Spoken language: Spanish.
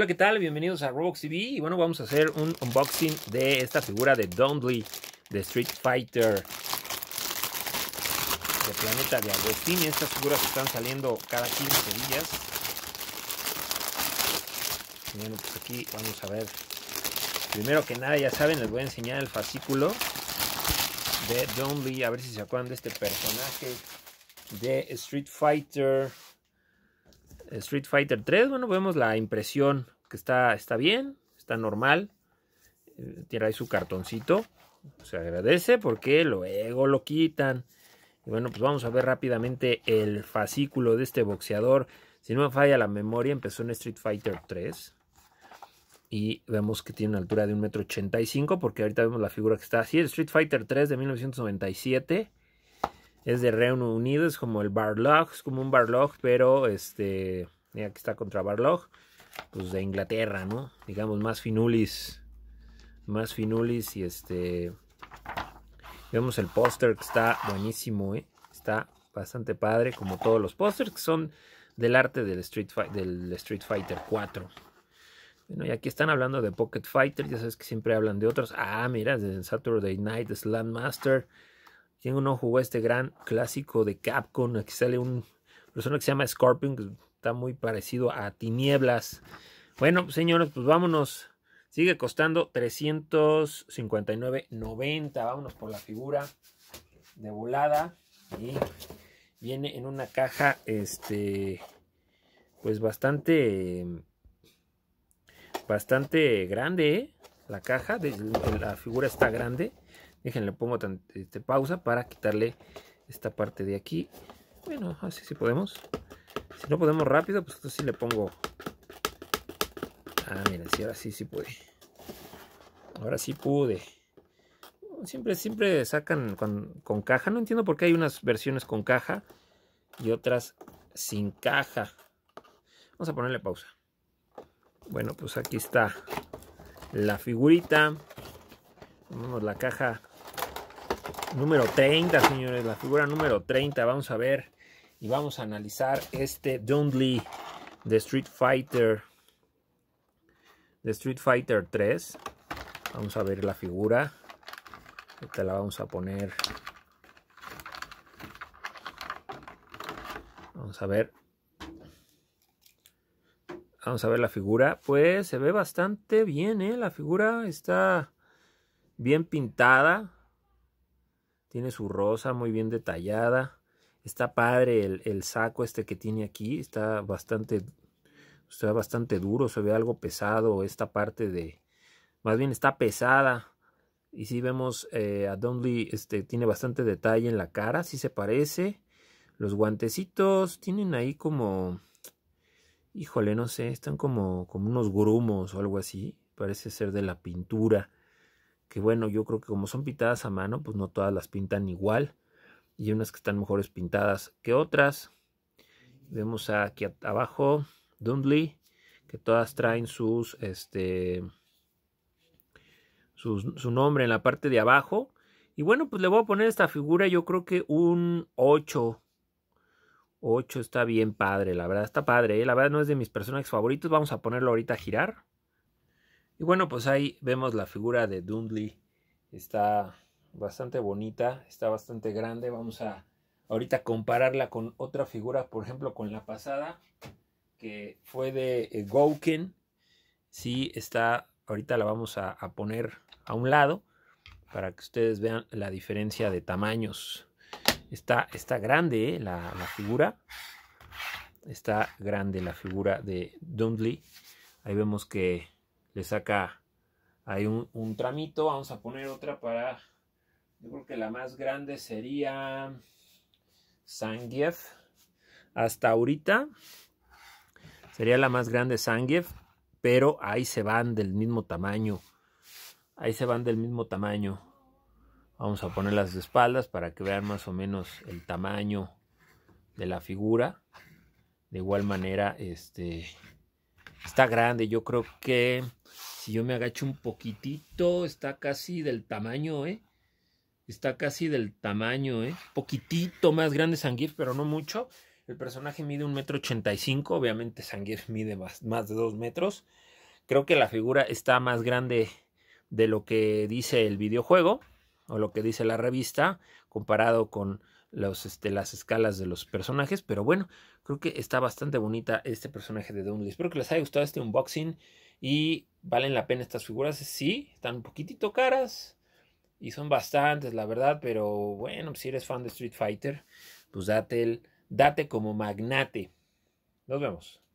Hola, ¿qué tal? Bienvenidos a Roblox TV y bueno, vamos a hacer un unboxing de esta figura de Dundley de Street Fighter de Planeta de Y Estas figuras están saliendo cada 15 días. bueno, pues aquí vamos a ver. Primero que nada, ya saben, les voy a enseñar el fascículo de Dundley, a ver si se acuerdan de este personaje de Street Fighter Street Fighter 3, bueno, vemos la impresión que está, está bien, está normal. Eh, tiene ahí su cartoncito. Se agradece porque luego lo quitan. Y bueno, pues vamos a ver rápidamente el fascículo de este boxeador. Si no me falla la memoria, empezó en Street Fighter 3. Y vemos que tiene una altura de 1,85m porque ahorita vemos la figura que está así. Street Fighter 3 de 1997 es de Reino Unido, es como el Barlog, es como un Barlog, pero este, mira, aquí está contra Barlog, pues de Inglaterra, ¿no? Digamos, más finulis, más finulis y este, vemos el póster que está buenísimo, ¿eh? Está bastante padre, como todos los pósters que son del arte del Street, Street Fighter 4. Bueno, y aquí están hablando de Pocket Fighter, ya sabes que siempre hablan de otros. Ah, mira, de Saturday Night Slam Master. Tiene uno jugó este gran clásico de Capcom? Aquí sale un personaje que se llama Scorpion, que está muy parecido a Tinieblas. Bueno, pues, señores, pues vámonos. Sigue costando 359.90. Vámonos por la figura de volada. viene en una caja, este, pues bastante, bastante grande, ¿eh? La caja, la figura está grande. Déjenle, pongo este, pausa para quitarle esta parte de aquí. Bueno, así sí podemos. Si no podemos rápido, pues esto sí le pongo... Ah, miren, sí, ahora sí, sí pude. Ahora sí pude. Siempre, siempre sacan con, caja. No entiendo por qué hay unas versiones con caja y otras sin caja. Vamos a ponerle pausa. Bueno, pues aquí está la figurita. Vamos la caja número 30, señores, la figura número 30. Vamos a ver y vamos a analizar este Dundley de Street Fighter de Street Fighter 3. Vamos a ver la figura. Esta la vamos a poner. Vamos a ver. Vamos a ver la figura. Pues se ve bastante bien, ¿eh? La figura está bien pintada tiene su rosa muy bien detallada. Está padre el, el saco este que tiene aquí. Está bastante, está bastante duro. Se ve algo pesado esta parte de... Más bien está pesada. Y si vemos eh, a Lee este, tiene bastante detalle en la cara, si se parece. Los guantecitos tienen ahí como... Híjole, no sé, están como, como unos grumos o algo así. Parece ser de la pintura que bueno, yo creo que como son pintadas a mano, pues no todas las pintan igual. Y hay unas que están mejores pintadas que otras. Vemos aquí abajo Dundley, que todas traen sus, este, su nombre en la parte de abajo. Y bueno, pues le voy a poner esta figura, yo creo que un 8. 8 está bien padre, la verdad está padre. Eh, la verdad no es de mis personajes favoritos, vamos a ponerlo ahorita a girar. Y bueno, pues ahí vemos la figura de Dundley. Está bastante bonita, está bastante grande. Vamos a ahorita compararla con otra figura, por ejemplo, con la pasada, que fue de eh, Gouken. Sí, está, ahorita la vamos a, poner a un lado para que ustedes vean la diferencia de tamaños. Está, está grande eh, la, la, figura. Está grande la figura de Dundley. Ahí vemos que le saca Hay un, un tramito. Vamos a poner otra para, yo creo que la más grande sería Sangief. Hasta ahorita sería la más grande Sangief, pero ahí se van del mismo tamaño. Ahí se van del mismo tamaño. Vamos a poner las espaldas para que vean más o menos el tamaño de la figura. De igual manera, este, Está grande, yo creo que si yo me agacho un poquitito, está casi del tamaño, ¿eh? Está casi del tamaño, ¿eh? Poquitito más grande Sanguir, pero no mucho. El personaje mide un metro ochenta y cinco, obviamente Sanguir mide más, más de dos metros. Creo que la figura está más grande de lo que dice el videojuego o lo que dice la revista comparado con este, las escalas de los personajes. Pero bueno, creo que está bastante bonita este personaje de Dumbledore, Espero que les haya gustado este unboxing. Y valen la pena estas figuras. Sí, están un poquitito caras. Y son bastantes, la verdad. Pero bueno, si eres fan de Street Fighter, pues date, el, date como magnate. Nos vemos.